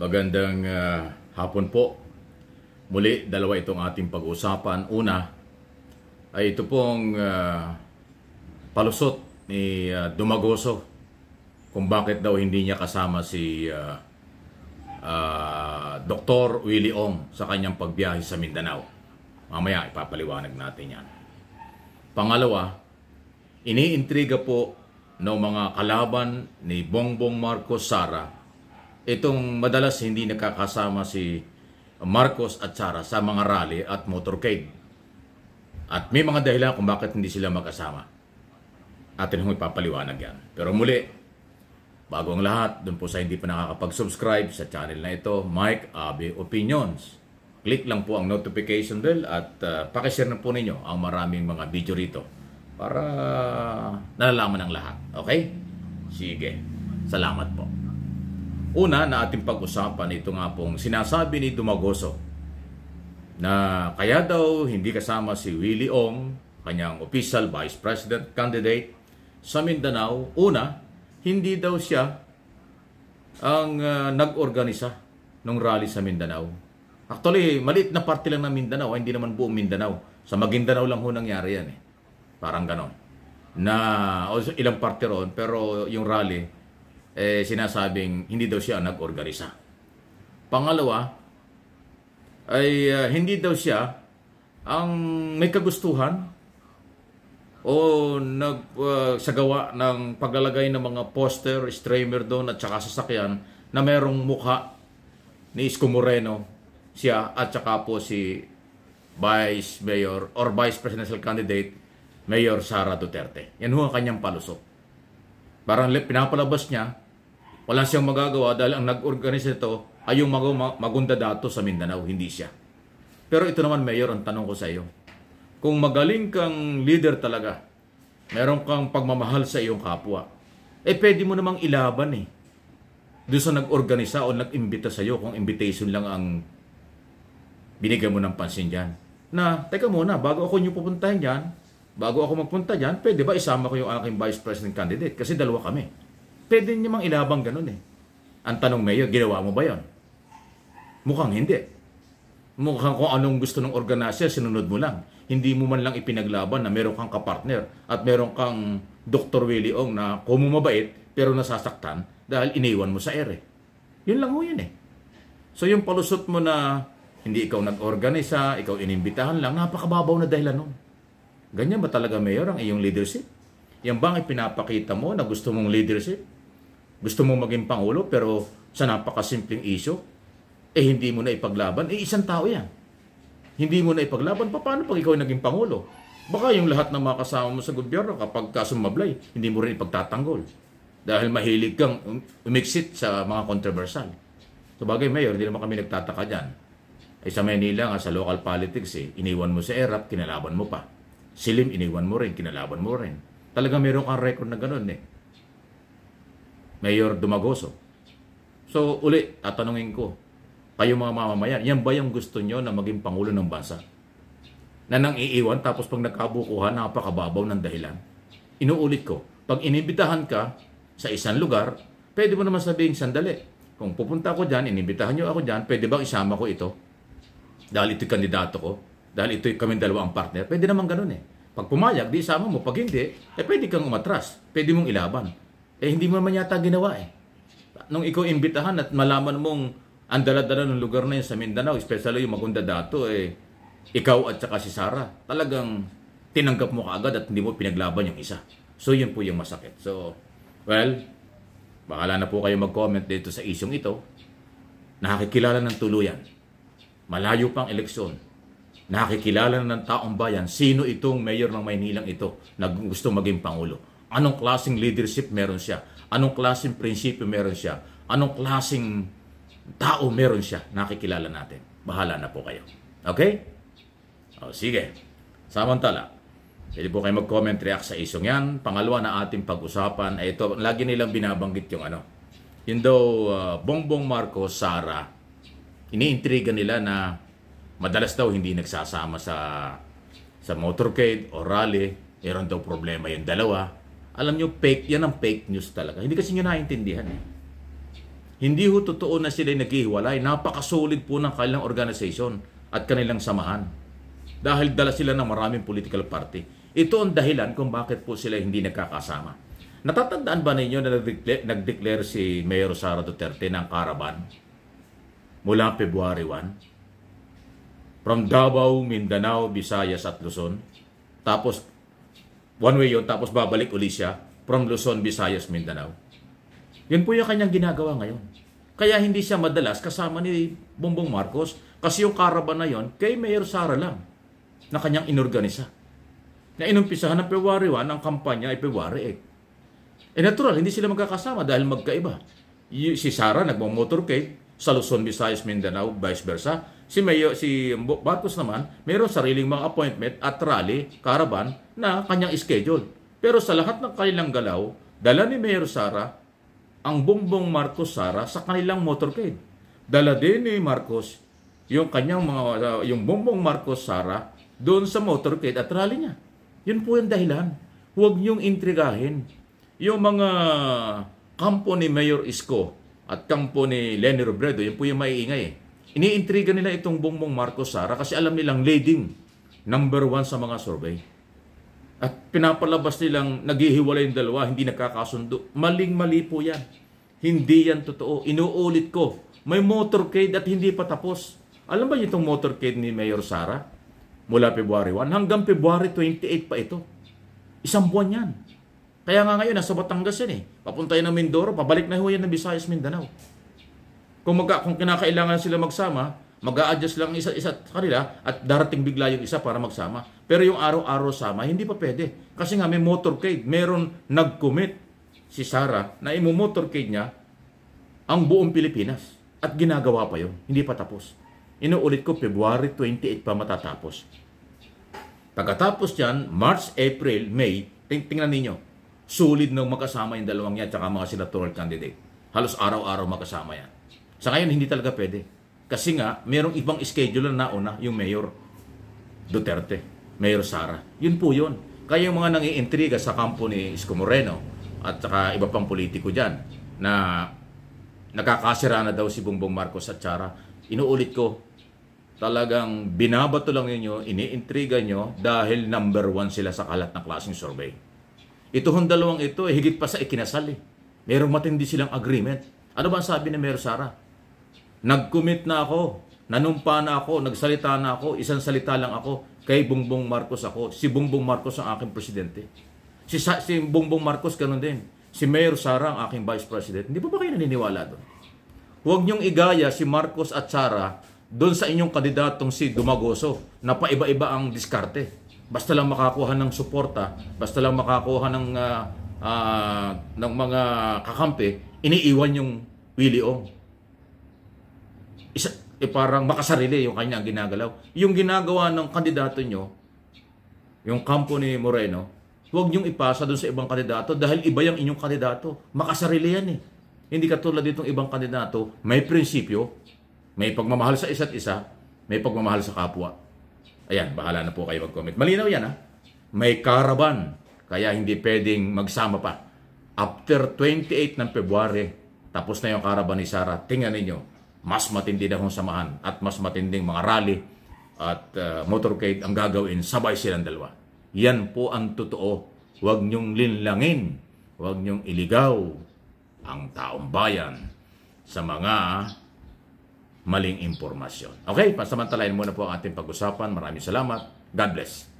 Magandang uh, hapon po. Muli, dalawa itong ating pag-uusapan. Una, ay ito pong uh, palusot ni uh, Dumagoso kung bakit daw hindi niya kasama si uh, uh, Dr. Willie Ong sa kanyang pagbiyahe sa Mindanao. Mamaya ipapaliwanag natin yan. Pangalawa, iniintriga po ng mga kalaban ni Bongbong Marcos Sara itong madalas hindi nakakasama si Marcos at Sara sa mga rally at motorcade. At may mga dahilan kung bakit hindi sila magkasama. Atin hong ipapaliwanag yan. Pero muli, bago ang lahat, doon po sa hindi pa nakakapag-subscribe sa channel na ito, Mike Abi Opinions. Click lang po ang notification bell at uh, pakishare na po ninyo ang maraming mga video rito para nalalaman ng lahat. Okay? Sige. Salamat po. Una na ating pag-usapan ito nga pong sinasabi ni Dumagoso na kaya daw hindi kasama si Willie Ong, kanyang official vice president candidate sa Mindanao. Una, hindi daw siya ang uh, nag-organisa ng rally sa Mindanao. Actually, maliit na parte lang ng Mindanao, ah, hindi naman buong Mindanao. Sa Maguindanao lang ho nangyari yan eh. Parang ganon. Na, ilang parte roon, pero yung rally, eh, sinasabing hindi daw siya nag-organisa. Pangalawa, ay uh, hindi daw siya ang may kagustuhan o nag, uh, sa gawa ng paglalagay ng mga poster, streamer doon at saka sasakyan na merong mukha ni Isko Moreno siya at saka po si Vice Mayor or Vice Presidential Candidate Mayor Sara Duterte. Yan ho ang kanyang palusot. Parang pinapalabas niya wala siyang magagawa dahil ang nag-organize nito ay yung mag- magunda dato sa Mindanao, hindi siya. Pero ito naman, Mayor, ang tanong ko sa iyo. Kung magaling kang leader talaga, meron kang pagmamahal sa iyong kapwa, eh pwede mo namang ilaban eh. Doon sa nag-organisa o nag-imbita sa iyo, kung invitation lang ang binigay mo ng pansin dyan. Na, teka muna, bago ako nyo pupuntahin dyan, bago ako magpunta dyan, pwede ba isama ko yung aking vice president candidate? Kasi dalawa kami pwede niyo mang ilabang ganun eh. Ang tanong mayor, ginawa mo ba yon? Mukhang hindi. Mukhang kung anong gusto ng organizer, sinunod mo lang. Hindi mo man lang ipinaglaban na meron kang kapartner at meron kang Dr. Willie Ong na kumumabait pero nasasaktan dahil iniwan mo sa ere. Yun lang ho yun eh. So yung palusot mo na hindi ikaw nag-organisa, ikaw inimbitahan lang, napakababaw na dahilan nun. Ganyan ba talaga, Mayor, ang iyong leadership? Yan bang ipinapakita mo na gusto mong leadership? Gusto mo maging pangulo pero sa napakasimpleng issue, eh hindi mo na ipaglaban. Eh isang tao yan. Hindi mo na ipaglaban. Paano pag ikaw naging pangulo? Baka yung lahat ng mga kasama mo sa gobyerno kapag kasumablay, hindi mo rin ipagtatanggol. Dahil mahilig kang um, umiksit sa mga controversial. Sa bagay, Mayor, hindi naman kami nagtataka dyan. Ay sa Manila nga, sa local politics, eh, iniwan mo sa ERAP, kinalaban mo pa. Silim, iniwan mo rin, kinalaban mo rin. Talaga meron kang record na ganun eh. Mayor Dumagoso. So uli, tatanungin ko, kayo mga mamamayan, yan ba yung gusto nyo na maging Pangulo ng Bansa? Na nang iiwan tapos pag nagkabukuhan, napakababaw ng dahilan. Inuulit ko, pag inibitahan ka sa isang lugar, pwede mo naman sabihin, sandali, kung pupunta ako dyan, inibitahan nyo ako dyan, pwede bang isama ko ito? Dahil ito'y kandidato ko, dahil ito'y kami dalawa ang partner, pwede naman ganun eh. Pag pumayag, di isama mo. Pag hindi, eh pwede kang umatras. Pwede mong ilaban. Eh, hindi mo naman yata ginawa eh. Nung ikaw imbitahan at malaman mong ang dala-dala ng lugar na yun sa Mindanao, especially yung Magunda dato, eh, ikaw at saka si Sara, talagang tinanggap mo kaagad at hindi mo pinaglaban yung isa. So, yun po yung masakit. So, well, bahala na po kayo mag-comment dito sa isyong ito. Nakakikilala ng tuluyan. Malayo pang eleksyon. Nakakikilala ng taong bayan sino itong mayor ng Maynilang ito na gusto maging pangulo. Anong klaseng leadership meron siya? Anong klaseng prinsipyo meron siya? Anong klaseng tao meron siya? Nakikilala natin. Bahala na po kayo. Okay? O, oh, sige. Samantala, pwede po kayo mag-comment, react sa isong yan. Pangalawa na ating pag-usapan ay ito. Lagi nilang binabanggit yung ano. Yung daw, uh, Bongbong Marcos, Sara, iniintriga nila na madalas daw hindi nagsasama sa sa motorcade o rally. Meron daw problema yung dalawa alam nyo, fake, yan ang fake news talaga. Hindi kasi nyo naintindihan. Eh. Hindi ho totoo na sila naghihiwalay. Napakasolid po ng kanilang organization at kanilang samahan. Dahil dala sila ng maraming political party. Ito ang dahilan kung bakit po sila hindi nagkakasama. Natatandaan ba ninyo na nag-declare si Mayor Sara Duterte ng caravan mula February 1? From Davao, Mindanao, Visayas at Luzon. Tapos One way yon tapos babalik uli siya from Luzon, Visayas, Mindanao. Yun po yung kanyang ginagawa ngayon. Kaya hindi siya madalas kasama ni Bongbong Marcos kasi yung karaban na yon kay Mayor Sara lang na kanyang inorganisa. Na inumpisahan ng February 1 ang kampanya ay February 8. Eh natural, hindi sila magkakasama dahil magkaiba. Si Sara nagmamotorcade, sa Luzon, Visayas, Mindanao, vice versa. Si Mayo, si Marcos naman, mayroon sariling mga appointment at rally, caravan na kanyang schedule. Pero sa lahat ng kanilang galaw, dala ni Mayor Sara ang bumbong Marcos Sara sa kanilang motorcade. Dala din ni Marcos yung kanyang mga uh, yung bumbong Marcos Sara doon sa motorcade at rally niya. Yun po yung dahilan. Huwag niyong intrigahin. Yung mga kampo ni Mayor Isko at kampo ni Lenny Robredo, yun po yung maiingay eh. Iniintriga nila itong Bongbong Marcos Sara kasi alam nilang leading number one sa mga survey. At pinapalabas nilang naghihiwalay yung dalawa, hindi nagkakasundo. Maling-mali po yan. Hindi yan totoo. Inuulit ko, may motorcade at hindi pa tapos. Alam ba itong motorcade ni Mayor Sara? Mula February 1 hanggang February 28 pa ito. Isang buwan yan. Kaya nga ngayon, nasa Batangas yan eh. Papunta yan ng Mindoro, pabalik na ho yan ng Visayas, Mindanao. Kung, magka, kung kinakailangan sila magsama, mag adjust lang isa isa kanila at darating bigla yung isa para magsama. Pero yung araw-araw sama, hindi pa pwede. Kasi nga may motorcade, meron nag-commit si Sarah na imu motorcade niya ang buong Pilipinas. At ginagawa pa yon hindi pa tapos. Inuulit ko, February 28 pa matatapos. Pagkatapos yan, March, April, May, ting tingnan ninyo, solid na makasama yung dalawang yan at mga senatorial candidate. Halos araw-araw makasama yan. Sa ngayon, hindi talaga pwede. Kasi nga, merong ibang schedule na nauna yung Mayor Duterte, Mayor Sara. Yun po yun. Kaya yung mga nangiintriga sa kampo ni Isko Moreno at saka iba pang politiko dyan na nakakasira na daw si Bongbong Marcos at Sara, inuulit ko, talagang binabato lang ninyo, iniintriga nyo dahil number one sila sa kalat na klaseng survey. Ito hong dalawang ito, eh, higit pa sa ikinasal eh. Merong matindi silang agreement. Ano ba sabi ni Mayor Sara? Nag-commit na ako, nanumpa na ako, nagsalita na ako, isang salita lang ako, kay Bongbong Marcos ako. Si Bongbong Marcos ang aking presidente. Si, si Bongbong Marcos ganun din. Si Mayor Sara ang aking vice president. Hindi pa ba kayo naniniwala doon? Huwag niyong igaya si Marcos at Sara doon sa inyong kandidatong si Dumagoso na paiba-iba ang diskarte basta lang makakuha ng suporta, basta lang makakuha ng uh, uh, ng mga kakampi, iniiwan yung Willie Ong. Isa, eh, parang makasarili yung kanya ginagalaw. Yung ginagawa ng kandidato nyo, yung kampo ni Moreno, huwag nyong ipasa doon sa ibang kandidato dahil iba yung inyong kandidato. Makasarili yan eh. Hindi katulad ditong ibang kandidato, may prinsipyo, may pagmamahal sa isa't isa, may pagmamahal sa kapwa. Ayan, bahala na po kayo mag-comment. Malinaw yan ha. Ah. May caravan, kaya hindi pwedeng magsama pa. After 28 ng February, tapos na yung caravan ni Sara. Tingnan ninyo, mas matindi na kong samahan at mas matinding mga rally at uh, motorcade ang gagawin, sabay silang dalawa. Yan po ang totoo. Huwag niyong linlangin, huwag niyong iligaw ang taong bayan sa mga ah, maling impormasyon. Okay, pansamantalayan muna po ang ating pag-usapan. Maraming salamat. God bless.